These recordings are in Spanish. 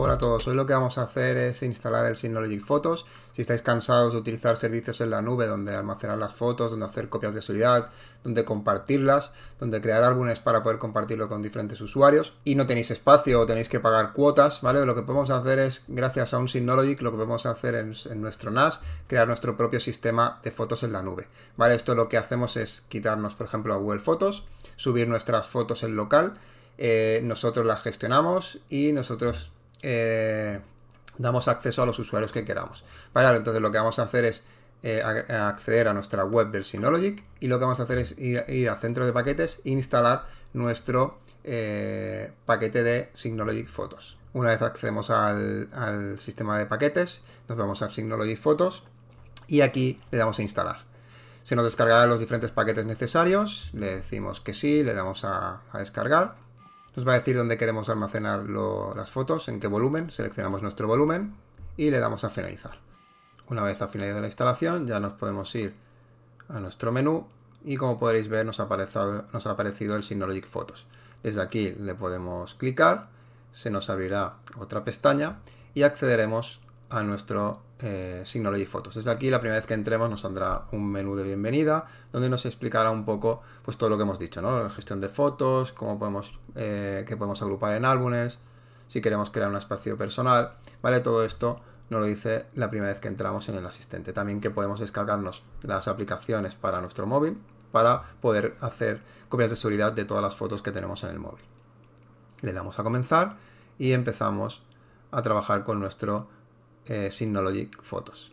hola a todos, hoy lo que vamos a hacer es instalar el Synology Photos. Si estáis cansados de utilizar servicios en la nube donde almacenar las fotos, donde hacer copias de seguridad, donde compartirlas, donde crear álbumes para poder compartirlo con diferentes usuarios y no tenéis espacio o tenéis que pagar cuotas, ¿vale? Lo que podemos hacer es, gracias a un Synology, lo que podemos hacer en, nuestro NAS, crear nuestro propio sistema de fotos en la nube, ¿vale? Esto lo que hacemos es quitarnos, por ejemplo, a Google Fotos, subir nuestras fotos en local, eh, nosotros las gestionamos y nosotros eh, damos acceso a los usuarios que queramos. entonces lo que vamos a hacer es eh, acceder a nuestra web del Signologic y lo que vamos a hacer es ir, al centro de paquetes e instalar nuestro eh, paquete de Signologic Photos. Una vez accedemos al, sistema de paquetes, nos vamos a Signologic Photos y aquí le damos a instalar. Se nos descargarán los diferentes paquetes necesarios, le decimos que sí, le damos a descargar nos va a decir dónde queremos almacenar las fotos, en qué volumen. Seleccionamos nuestro volumen y le damos a finalizar. Una vez ha finalizado la instalación ya nos podemos ir a nuestro menú y como podréis ver nos ha aparecido, el Synology Photos. Desde aquí le podemos clicar, se nos abrirá otra pestaña y accederemos a nuestro eh, Signology fotos. Desde aquí, la primera vez que entremos, nos saldrá un menú de bienvenida donde nos explicará un poco pues, todo lo que hemos dicho, ¿no? La gestión de fotos, cómo podemos, eh, que podemos agrupar en álbumes, si queremos crear un espacio personal, ¿vale? Todo esto nos lo dice la primera vez que entramos en el asistente. También que podemos descargarnos las aplicaciones para nuestro móvil para poder hacer copias de seguridad de todas las fotos que tenemos en el móvil. Le damos a comenzar y empezamos a trabajar con nuestro eh, Fotos.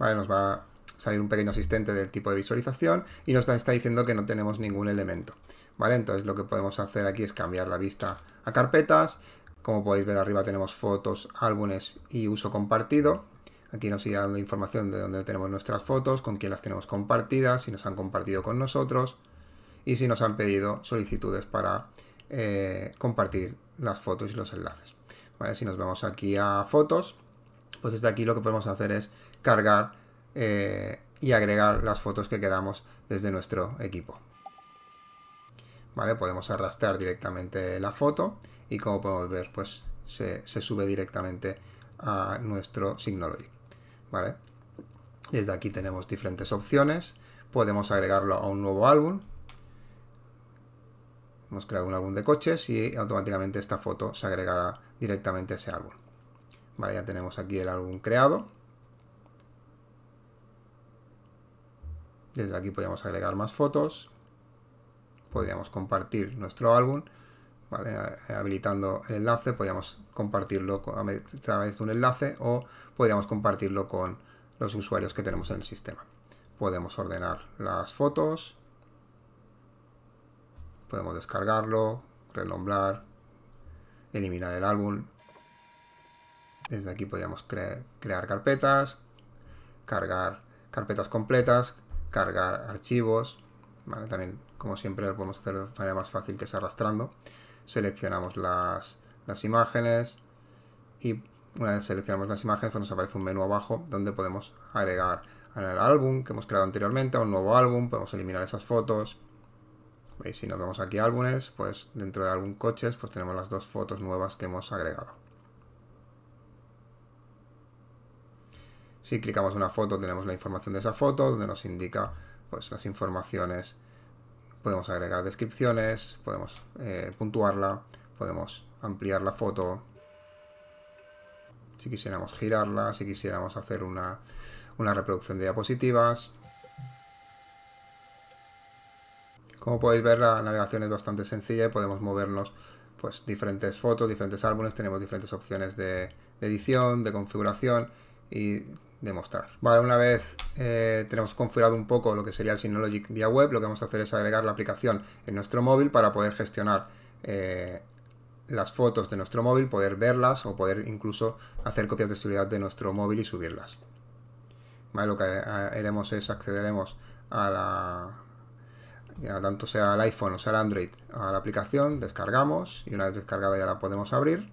nos va a salir un pequeño asistente del tipo de visualización y nos está diciendo que no tenemos ningún elemento. Vale, entonces lo que podemos hacer aquí es cambiar la vista a carpetas. Como podéis ver arriba tenemos fotos, álbumes y uso compartido. Aquí nos irá dando información de dónde tenemos nuestras fotos, con quién las tenemos compartidas, si nos han compartido con nosotros y si nos han pedido solicitudes para eh, compartir las fotos y los enlaces. si nos vamos aquí a fotos, pues desde aquí lo que podemos hacer es cargar eh, y agregar las fotos que queramos desde nuestro equipo. Vale, podemos arrastrar directamente la foto y como podemos ver, pues se, sube directamente a nuestro Signology. Vale, desde aquí tenemos diferentes opciones. Podemos agregarlo a un nuevo álbum. Hemos creado un álbum de coches y automáticamente esta foto se agregará directamente a ese álbum. Vale, ya tenemos aquí el álbum creado. Desde aquí podríamos agregar más fotos. Podríamos compartir nuestro álbum. Vale, habilitando el enlace, podríamos compartirlo a través de un enlace o podríamos compartirlo con los usuarios que tenemos en el sistema. Podemos ordenar las fotos, podemos descargarlo, renombrar, eliminar el álbum, desde aquí podríamos crear carpetas, cargar carpetas completas, cargar archivos. También, como siempre, lo podemos hacer de manera más fácil que es arrastrando. Seleccionamos las, imágenes y una vez seleccionamos las imágenes, pues nos aparece un menú abajo donde podemos agregar al álbum que hemos creado anteriormente, a un nuevo álbum, podemos eliminar esas fotos. Si nos vamos aquí a álbumes, pues dentro de álbum coches, pues tenemos las dos fotos nuevas que hemos agregado. Si clicamos una foto tenemos la información de esa foto, donde nos indica pues, las informaciones, podemos agregar descripciones, podemos eh, puntuarla, podemos ampliar la foto, si quisiéramos girarla, si quisiéramos hacer una, reproducción de diapositivas. Como podéis ver la navegación es bastante sencilla y podemos movernos pues diferentes fotos, diferentes álbumes, tenemos diferentes opciones de, de edición, de configuración y demostrar. Vale, una vez eh, tenemos configurado un poco lo que sería el Synology vía web, lo que vamos a hacer es agregar la aplicación en nuestro móvil para poder gestionar eh, las fotos de nuestro móvil, poder verlas o poder incluso hacer copias de seguridad de nuestro móvil y subirlas. lo que eh, haremos es accederemos a la tanto sea el iPhone o sea el Android a la aplicación, descargamos y una vez descargada ya la podemos abrir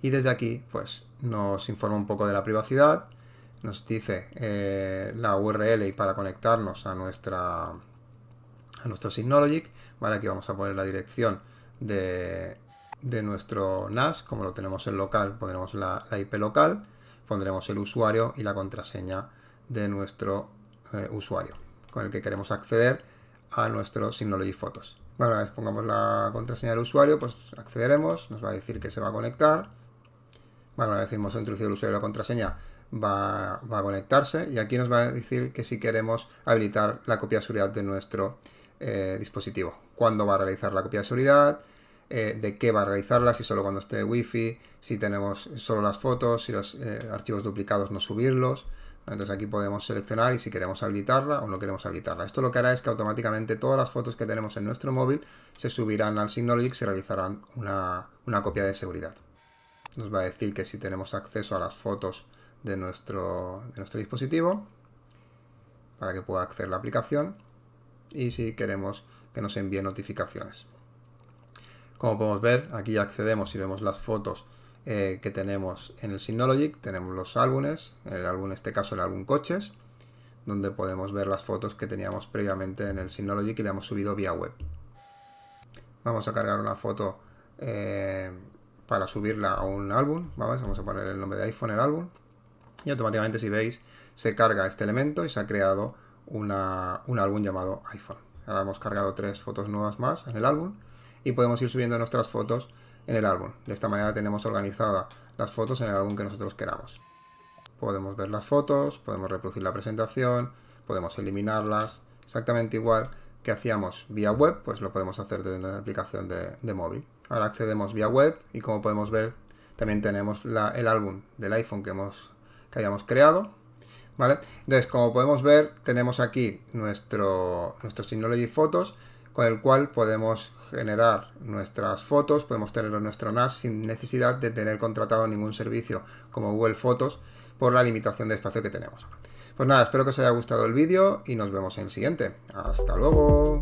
y desde aquí, pues nos informa un poco de la privacidad, nos dice eh, la URL y para conectarnos a nuestra a nuestro Signology. Aquí vamos a poner la dirección de, nuestro NAS, como lo tenemos en local, pondremos la, IP local, pondremos el usuario y la contraseña de nuestro eh, usuario con el que queremos acceder a nuestro Synology Photos. una vez pongamos la contraseña del usuario, pues accederemos, nos va a decir que se va a conectar, bueno, decimos introducir el usuario la contraseña, va, a conectarse y aquí nos va a decir que si queremos habilitar la copia de seguridad de nuestro eh, dispositivo. ¿Cuándo va a realizar la copia de seguridad? Eh, de qué va a realizarla, si solo cuando esté Wi-Fi, si tenemos solo las fotos, si los eh, archivos duplicados no subirlos. Entonces aquí podemos seleccionar y si queremos habilitarla o no queremos habilitarla. Esto lo que hará es que automáticamente todas las fotos que tenemos en nuestro móvil se subirán al Synology y se realizarán una copia de seguridad nos va a decir que si tenemos acceso a las fotos de nuestro, nuestro dispositivo para que pueda acceder la aplicación y si queremos que nos envíe notificaciones. Como podemos ver, aquí ya accedemos y vemos las fotos eh, que tenemos en el Synology Tenemos los álbumes, el álbum, en este caso el álbum Coches, donde podemos ver las fotos que teníamos previamente en el Synology y le hemos subido vía web. Vamos a cargar una foto eh, para subirla a un álbum, Vamos a poner el nombre de iPhone el álbum. Y automáticamente, si veis, se carga este elemento y se ha creado un álbum llamado iPhone. Ahora hemos cargado tres fotos nuevas más en el álbum y podemos ir subiendo nuestras fotos en el álbum. De esta manera tenemos organizadas las fotos en el álbum que nosotros queramos. Podemos ver las fotos, podemos reproducir la presentación, podemos eliminarlas, exactamente igual que hacíamos vía web, pues lo podemos hacer desde una aplicación de móvil. Ahora accedemos vía web y como podemos ver también tenemos el álbum del iPhone que, hemos, que hayamos creado. ¿Vale? Entonces, como podemos ver, tenemos aquí nuestro, nuestro Synology Fotos, con el cual podemos generar nuestras fotos, podemos tenerlo en nuestro NAS sin necesidad de tener contratado ningún servicio como Google Fotos por la limitación de espacio que tenemos. Pues nada, espero que os haya gustado el vídeo y nos vemos en el siguiente. ¡Hasta luego!